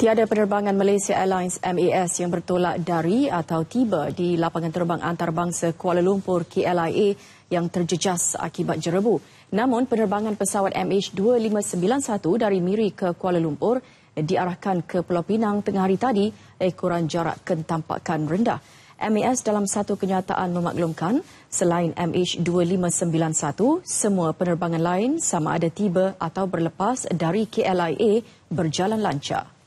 Tiada penerbangan Malaysia Airlines MAS yang bertolak dari atau tiba di lapangan terbang antarabangsa Kuala Lumpur KLIA yang terjejas akibat jerebu. Namun penerbangan pesawat MH2591 dari Miri ke Kuala Lumpur diarahkan ke Pulau Pinang tengah hari tadi ekoran jarak kentampakan rendah. MAS dalam satu kenyataan memaklumkan selain MH2591, semua penerbangan lain sama ada tiba atau berlepas dari KLIA berjalan lancar.